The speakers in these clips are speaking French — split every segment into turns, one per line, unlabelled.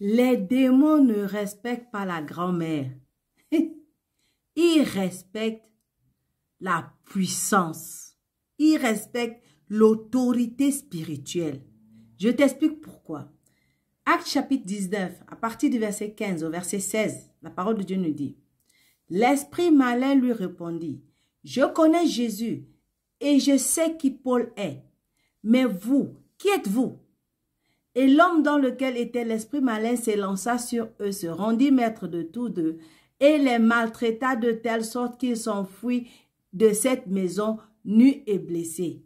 Les démons ne respectent pas la grand-mère. Ils respectent la puissance. Ils respectent l'autorité spirituelle. Je t'explique pourquoi. Acte chapitre 19, à partir du verset 15 au verset 16, la parole de Dieu nous dit, L'esprit malin lui répondit, Je connais Jésus et je sais qui Paul est, mais vous, qui êtes-vous et l'homme dans lequel était l'esprit malin s'élança sur eux, se rendit maître de tous deux, et les maltraita de telle sorte qu'ils s'enfuient de cette maison nus et blessés.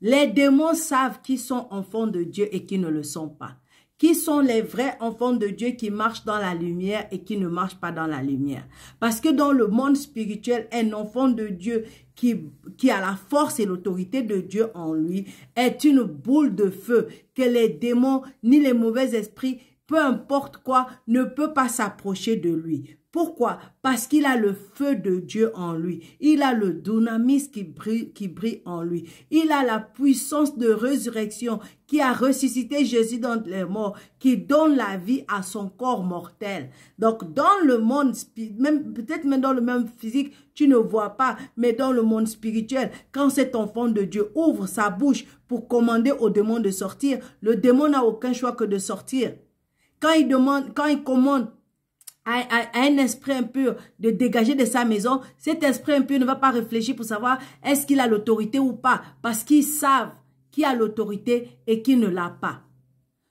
Les démons savent qu'ils sont enfants de Dieu et qui ne le sont pas qui sont les vrais enfants de Dieu qui marchent dans la lumière et qui ne marchent pas dans la lumière. Parce que dans le monde spirituel, un enfant de Dieu qui, qui a la force et l'autorité de Dieu en lui est une boule de feu que les démons ni les mauvais esprits peu importe quoi, ne peut pas s'approcher de lui. Pourquoi Parce qu'il a le feu de Dieu en lui. Il a le dynamisme qui brille, qui brille en lui. Il a la puissance de résurrection qui a ressuscité Jésus dans les morts, qui donne la vie à son corps mortel. Donc, dans le monde, même peut-être même dans le même physique, tu ne vois pas, mais dans le monde spirituel, quand cet enfant de Dieu ouvre sa bouche pour commander au démon de sortir, le démon n'a aucun choix que de sortir. Quand il demande, quand il commande à, un esprit impur de dégager de sa maison, cet esprit impur ne va pas réfléchir pour savoir est-ce qu'il a l'autorité ou pas, parce qu'ils savent qui a l'autorité et qui ne l'a pas.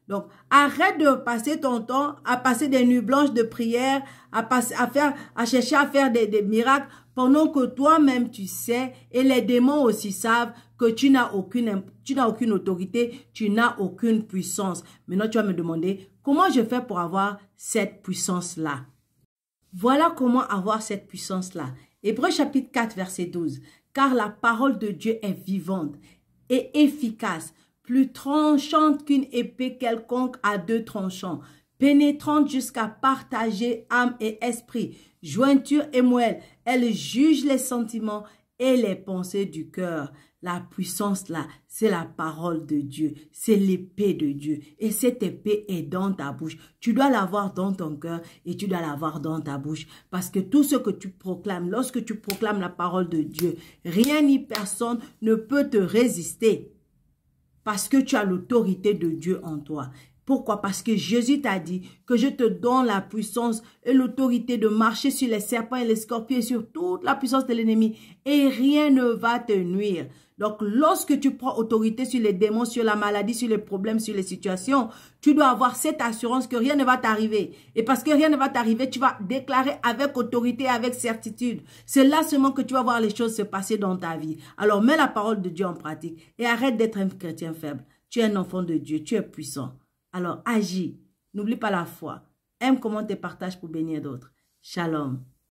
Donc, arrête de passer ton temps à passer des nuits blanches de prière, à, passer, à, faire, à chercher à faire des, miracles, pendant que toi-même tu sais, et les démons aussi savent, que tu n'as aucune, tu n'as aucune autorité, tu n'as aucune puissance. Maintenant, tu vas me demander, comment je fais pour avoir cette puissance-là Voilà comment avoir cette puissance-là. Hébreu chapitre 4, verset 12. Car la parole de Dieu est vivante et efficace plus tranchante qu'une épée quelconque à deux tranchants, pénétrante jusqu'à partager âme et esprit, jointure et moelle. Elle juge les sentiments et les pensées du cœur. La puissance là, c'est la parole de Dieu, c'est l'épée de Dieu. Et cette épée est dans ta bouche. Tu dois l'avoir dans ton cœur et tu dois l'avoir dans ta bouche. Parce que tout ce que tu proclames, lorsque tu proclames la parole de Dieu, rien ni personne ne peut te résister. Parce que tu as l'autorité de Dieu en toi. Pourquoi Parce que Jésus t'a dit que je te donne la puissance et l'autorité de marcher sur les serpents et les scorpions et sur toute la puissance de l'ennemi et rien ne va te nuire. Donc, lorsque tu prends autorité sur les démons, sur la maladie, sur les problèmes, sur les situations, tu dois avoir cette assurance que rien ne va t'arriver. Et parce que rien ne va t'arriver, tu vas déclarer avec autorité, avec certitude. C'est là seulement que tu vas voir les choses se passer dans ta vie. Alors, mets la parole de Dieu en pratique et arrête d'être un chrétien faible. Tu es un enfant de Dieu, tu es puissant. Alors agis. N'oublie pas la foi. Aime comment te partages pour bénir d'autres. Shalom.